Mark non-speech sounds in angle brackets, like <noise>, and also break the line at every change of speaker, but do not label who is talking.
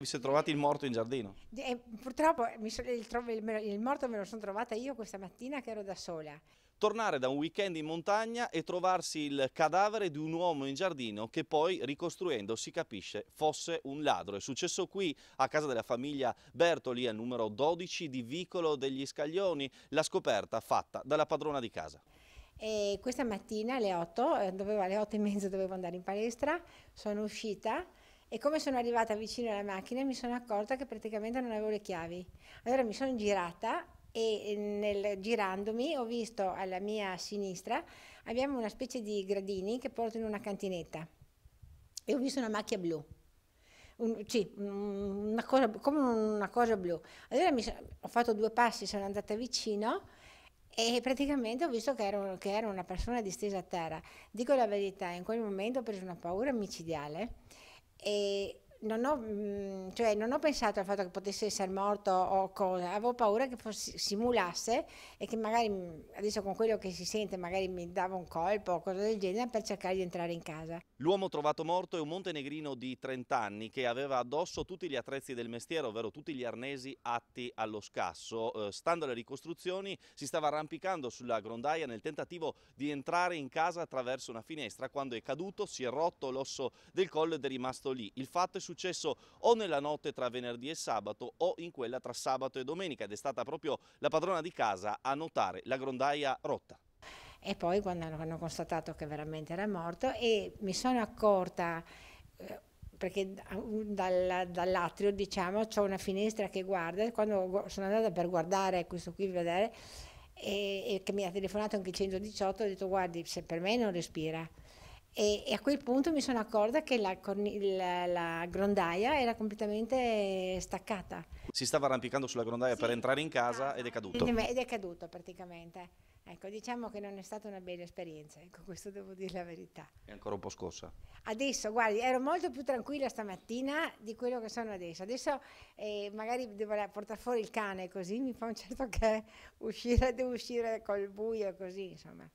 Vi siete trovati il morto in giardino?
Eh, purtroppo eh, so, il, il, il morto me lo sono trovata io questa mattina che ero da sola.
Tornare da un weekend in montagna e trovarsi il cadavere di un uomo in giardino che poi, ricostruendo, si capisce fosse un ladro. È successo qui a casa della famiglia Bertoli al numero 12 di Vicolo degli Scaglioni, la scoperta fatta dalla padrona di casa.
E questa mattina alle 8, eh, dovevo, alle 8 e mezza dovevo andare in palestra, sono uscita e come sono arrivata vicino alla macchina mi sono accorta che praticamente non avevo le chiavi. Allora mi sono girata e eh, nel, girandomi ho visto alla mia sinistra abbiamo una specie di gradini che portano in una cantinetta e ho visto una macchia blu. Un, sì, una cosa, come una cosa blu. Allora mi, ho fatto due passi, sono andata vicino e praticamente ho visto che era, che era una persona distesa a terra. Dico la verità, in quel momento ho preso una paura micidiale eh, non ho, mm, cioè, non ho, pensato al fatto che potesse essere morto o cosa, avevo paura che fosse, simulasse e che magari mm, adesso con quello che si sente magari mi dava un colpo o cosa del genere per cercare di entrare in casa.
L'uomo trovato morto è un montenegrino di 30 anni che aveva addosso tutti gli attrezzi del mestiere, ovvero tutti gli arnesi atti allo scasso. Eh, stando alle ricostruzioni si stava arrampicando sulla grondaia nel tentativo di entrare in casa attraverso una finestra. Quando è caduto si è rotto l'osso del collo ed è rimasto lì. Il fatto è successo o nella notte tra venerdì e sabato o in quella tra sabato e domenica ed è stata proprio la padrona di casa a notare la grondaia rotta.
E poi quando hanno constatato che veramente era morto e mi sono accorta eh, perché dal, dall'atrio diciamo c'è una finestra che guarda quando sono andata per guardare questo qui vedere e, e che mi ha telefonato anche il 118 ho detto guardi se per me non respira e, e, a quel punto mi sono accorta che la, la, la, grondaia era completamente staccata.
Si stava arrampicando sulla grondaia sì, per entrare in casa ed è caduto. Ed
è caduto praticamente. Ecco, diciamo che non è stata una bella esperienza, ecco, questo devo dire la verità.
È ancora un po' scossa.
Adesso, guardi, ero molto più tranquilla stamattina di quello che sono adesso. Adesso eh, magari devo portare fuori il cane così mi fa un certo che <laughs> uscire, devo uscire col buio così, insomma.